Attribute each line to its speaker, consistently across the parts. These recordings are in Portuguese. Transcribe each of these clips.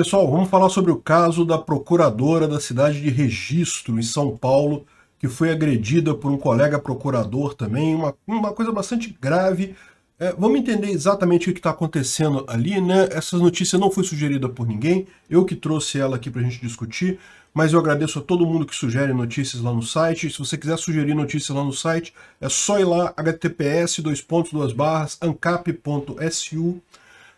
Speaker 1: Pessoal, vamos falar sobre o caso da procuradora da cidade de Registro, em São Paulo, que foi agredida por um colega procurador também, uma, uma coisa bastante grave. É, vamos entender exatamente o que está acontecendo ali, né? Essa notícia não foi sugerida por ninguém, eu que trouxe ela aqui para a gente discutir, mas eu agradeço a todo mundo que sugere notícias lá no site. Se você quiser sugerir notícias lá no site, é só ir lá, https://ancap.su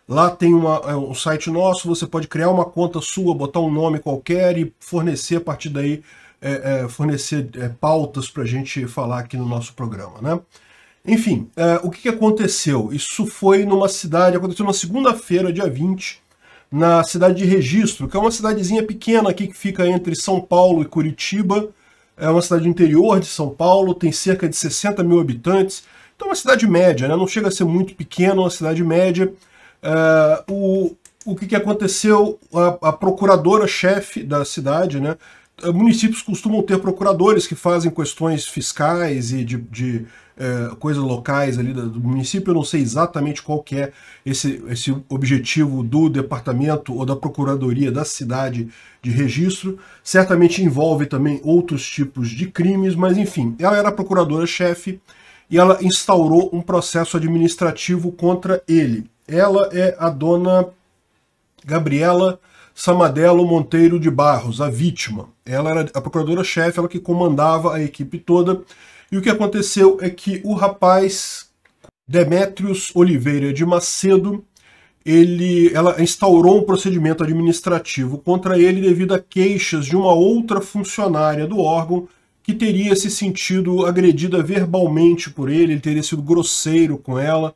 Speaker 1: Lá tem uma, é um site nosso, você pode criar uma conta sua, botar um nome qualquer e fornecer a partir daí, é, é, fornecer é, pautas para a gente falar aqui no nosso programa. Né? Enfim, é, o que, que aconteceu? Isso foi numa cidade, aconteceu na segunda-feira, dia 20, na cidade de Registro, que é uma cidadezinha pequena aqui que fica entre São Paulo e Curitiba. É uma cidade interior de São Paulo, tem cerca de 60 mil habitantes. Então é uma cidade média, né? não chega a ser muito pequena, é uma cidade média é, o, o que, que aconteceu, a, a procuradora-chefe da cidade, né? É, municípios costumam ter procuradores que fazem questões fiscais e de, de é, coisas locais ali do município. Eu não sei exatamente qual que é esse, esse objetivo do departamento ou da procuradoria da cidade de registro. Certamente envolve também outros tipos de crimes, mas enfim, ela era procuradora-chefe e ela instaurou um processo administrativo contra ele. Ela é a dona Gabriela Samadello Monteiro de Barros, a vítima. Ela era a procuradora-chefe, ela que comandava a equipe toda. E o que aconteceu é que o rapaz Demetrios Oliveira de Macedo, ele, ela instaurou um procedimento administrativo contra ele devido a queixas de uma outra funcionária do órgão que teria se sentido agredida verbalmente por ele, ele teria sido grosseiro com ela,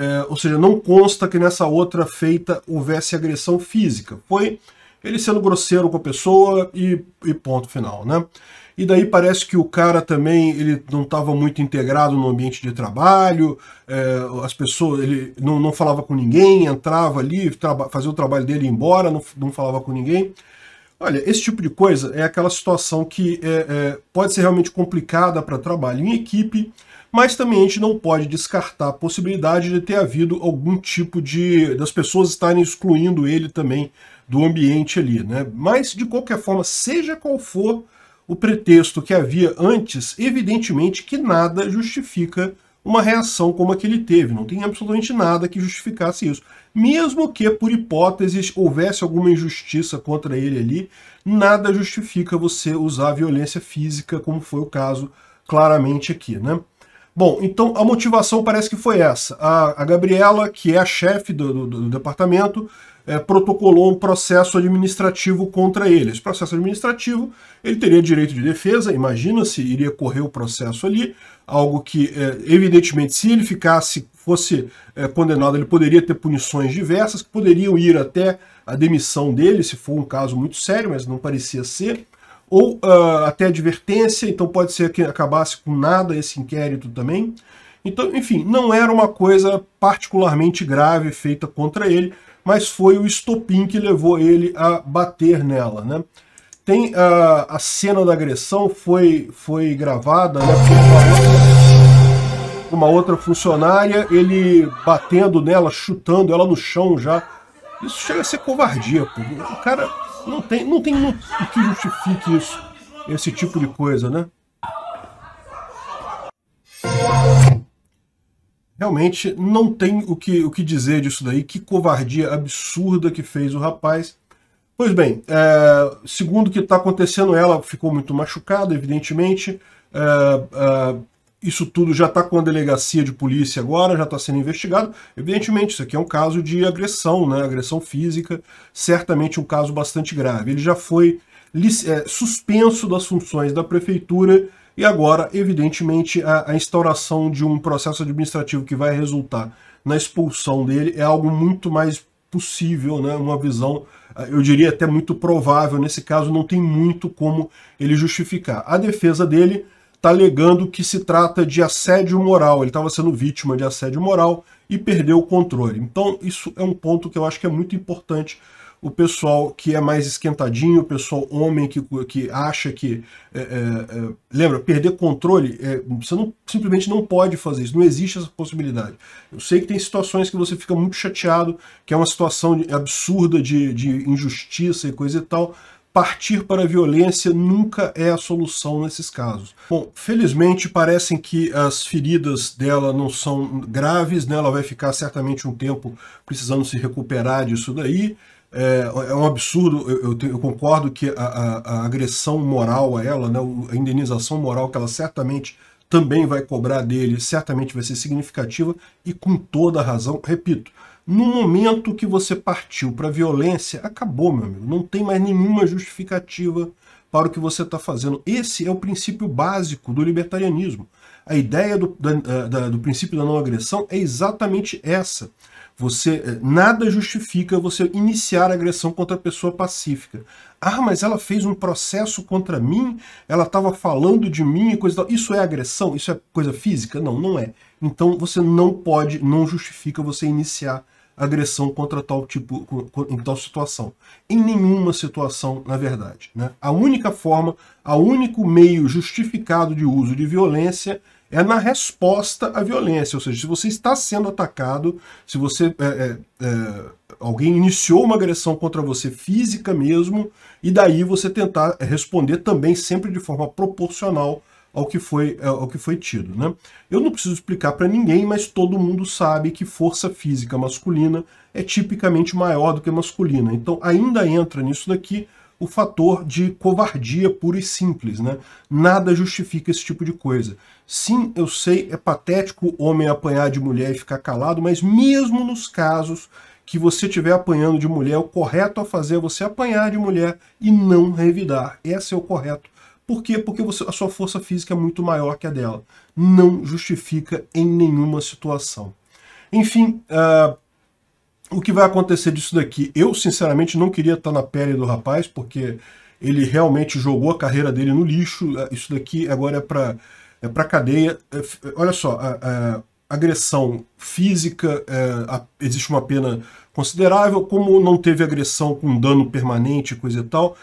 Speaker 1: é, ou seja, não consta que nessa outra feita houvesse agressão física. Foi ele sendo grosseiro com a pessoa e, e ponto final, né? E daí parece que o cara também ele não estava muito integrado no ambiente de trabalho, é, as pessoas ele não, não falava com ninguém, entrava ali, fazia o trabalho dele e ia embora, não, não falava com ninguém. Olha, esse tipo de coisa é aquela situação que é, é, pode ser realmente complicada para trabalho em equipe, mas também a gente não pode descartar a possibilidade de ter havido algum tipo de. das pessoas estarem excluindo ele também do ambiente ali, né? Mas, de qualquer forma, seja qual for o pretexto que havia antes, evidentemente que nada justifica uma reação como a que ele teve. Não tem absolutamente nada que justificasse isso. Mesmo que, por hipóteses, houvesse alguma injustiça contra ele ali, nada justifica você usar violência física, como foi o caso claramente aqui, né? Bom, então a motivação parece que foi essa. A, a Gabriela, que é a chefe do, do, do departamento, é, protocolou um processo administrativo contra ele. Esse processo administrativo, ele teria direito de defesa, imagina-se, iria correr o processo ali, algo que, é, evidentemente, se ele ficasse, fosse é, condenado, ele poderia ter punições diversas, que poderiam ir até a demissão dele, se for um caso muito sério, mas não parecia ser ou uh, até advertência, então pode ser que acabasse com nada esse inquérito também. Então, enfim, não era uma coisa particularmente grave feita contra ele, mas foi o estopim que levou ele a bater nela, né? Tem a, ah, a cena da agressão foi, foi gravada né, por uma outra funcionária, ele batendo nela, chutando ela no chão já. Isso chega a ser covardia, pô. O cara não tem, não tem o que justifique isso, esse tipo de coisa, né? Realmente não tem o que, o que dizer disso daí, que covardia absurda que fez o rapaz. Pois bem, é, segundo o que está acontecendo, ela ficou muito machucada, evidentemente. É, é, isso tudo já está com a delegacia de polícia agora, já está sendo investigado. Evidentemente, isso aqui é um caso de agressão, né? agressão física, certamente um caso bastante grave. Ele já foi é, suspenso das funções da prefeitura e agora, evidentemente, a, a instauração de um processo administrativo que vai resultar na expulsão dele é algo muito mais possível, né? uma visão, ah, eu diria até muito provável. Nesse caso, não tem muito como ele justificar. A defesa dele está alegando que se trata de assédio moral. Ele estava sendo vítima de assédio moral e perdeu o controle. Então, isso é um ponto que eu acho que é muito importante. O pessoal que é mais esquentadinho, o pessoal homem que, que acha que. É, é, é, lembra, perder controle, é, você não, simplesmente não pode fazer isso, não existe essa possibilidade. Eu sei que tem situações que você fica muito chateado, que é uma situação absurda de, de injustiça e coisa e tal, partir para a violência nunca é a solução nesses casos. Bom, felizmente parecem que as feridas dela não são graves, né? ela vai ficar certamente um tempo precisando se recuperar disso daí. É, é um absurdo, eu, eu, eu concordo que a, a, a, agressão moral a ela, né? a indenização moral que ela certamente também vai cobrar dele, certamente vai ser significativa e com toda a razão, repito, no momento que você partiu para violência, acabou, meu amigo. Não tem mais nenhuma justificativa para o que você está fazendo. Esse é o princípio básico do libertarianismo. A ideia do, da, da, do princípio da não agressão é exatamente essa. Você eh, nada justifica você iniciar a agressão contra a pessoa pacífica. Ah, mas ela fez um processo contra mim, ela estava falando de mim e coisa tal. Isso é agressão? Isso é coisa física? Não, não é. Então você não pode, não justifica você iniciar agressão contra tal tipo, em tal situação. Em nenhuma situação, na verdade. Né? A única forma, o único meio justificado de uso de violência é na resposta à violência. Ou seja, se você está sendo atacado, se você é, é, é alguém iniciou uma agressão contra você física mesmo, e daí você tentar responder também sempre de forma proporcional ao que foi, é, ao que foi tido. Né? Eu não preciso explicar para ninguém, mas todo mundo sabe que força física masculina é tipicamente maior do que masculina. Então ainda entra nisso daqui o fator de covardia pura e simples, né? Nada justifica esse tipo de coisa. Sim, eu sei, é patético homem apanhar de mulher e ficar calado, mas mesmo nos casos que você estiver apanhando de mulher, o correto a fazer é você apanhar de mulher e não revidar. Esse é o correto por quê? Porque você, a sua força física é muito maior que a dela. Não justifica em nenhuma situação. Enfim, uh, o que vai acontecer disso daqui? Eu, sinceramente, não queria estar na pele do rapaz, porque ele realmente jogou a carreira dele no lixo. É, isso daqui agora é para é para cadeia. É, olha só, a, a agressão física é, a, existe uma pena considerável, como não teve agressão com dano permanente, coisa e tal,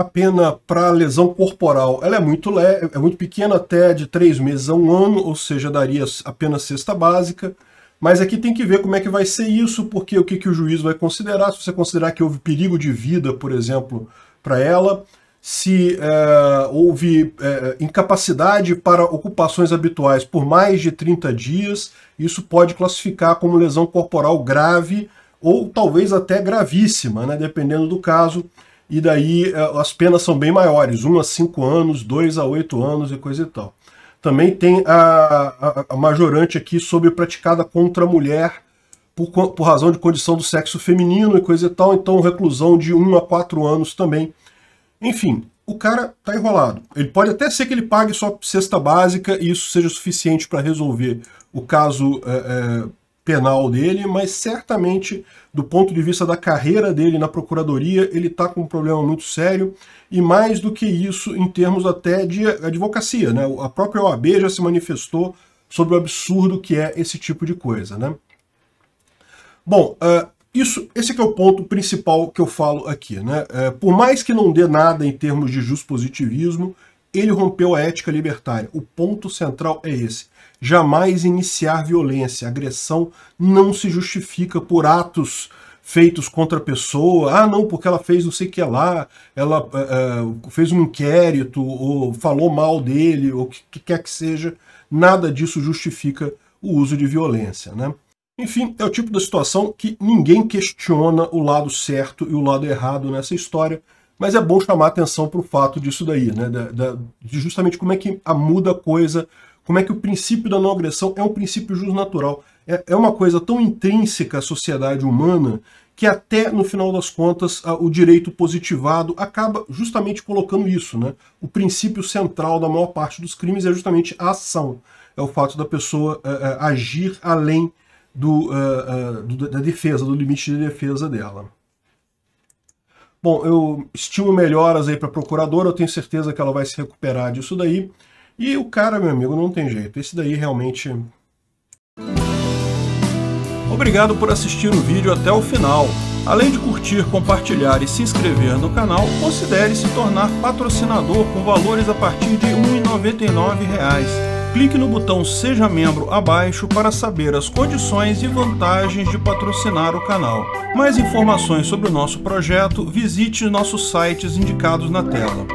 Speaker 1: a pena para lesão corporal ela é muito leve, é muito pequena, até de três meses a um ano, ou seja, daria apenas cesta básica. Mas aqui tem que ver como é que vai ser isso, porque o que, que o juiz vai considerar, se você considerar que houve perigo de vida, por exemplo, para ela, se é, houve é, incapacidade para ocupações habituais por mais de 30 dias, isso pode classificar como lesão corporal grave ou talvez até gravíssima, né, dependendo do caso e daí é, as penas são bem maiores, 1 a 5 anos, 2 a 8 anos e coisa e tal. Também tem a, a, a majorante aqui sobre praticada contra a mulher por, por razão de condição do sexo feminino e coisa e tal, então reclusão de 1 a 4 anos também. Enfim, o cara tá enrolado. Ele pode até ser que ele pague só cesta básica e isso seja suficiente para resolver o caso é, é penal dele, mas certamente do ponto de vista da carreira dele na procuradoria, ele está com um problema muito sério e mais do que isso em termos até de advocacia, né? A própria OAB já se manifestou sobre o absurdo que é esse tipo de coisa, né? Bom, uh, isso, esse é o ponto principal que eu falo aqui, né? Uh, por mais que não dê nada em termos de positivismo, ele rompeu a ética libertária. O ponto central é esse jamais iniciar violência. Agressão não se justifica por atos feitos contra a pessoa. Ah, não, porque ela fez não sei o que lá, ela eh, eh, fez um inquérito, ou falou mal dele, ou o que, que, quer que seja. Nada disso justifica o uso de violência, né? Enfim, é o tipo da situação que ninguém questiona o lado certo e o lado errado nessa história, mas é bom chamar atenção para o fato disso daí, né? Da, da, de justamente como é que a muda a coisa como é que o princípio da não agressão é um princípio justo natural. É, é uma coisa tão intrínseca à sociedade humana que até no final das contas o direito positivado acaba justamente colocando isso, né? O princípio central da maior parte dos crimes é justamente a ação, é o fato da pessoa é, é, agir além do, uh, uh, do, da defesa, do limite de defesa dela. Bom, eu estimo melhoras aí para a procuradora, eu tenho certeza que ela vai se recuperar disso daí. E o cara, meu amigo, não tem jeito. Esse daí realmente. Obrigado por assistir o vídeo até o final. Além de curtir, compartilhar e se inscrever no canal, considere se tornar patrocinador com valores a partir de R$ 1,99 clique no botão Seja Membro abaixo para saber as condições e vantagens de patrocinar o canal. Mais informações sobre o nosso projeto, visite nossos sites indicados na tela.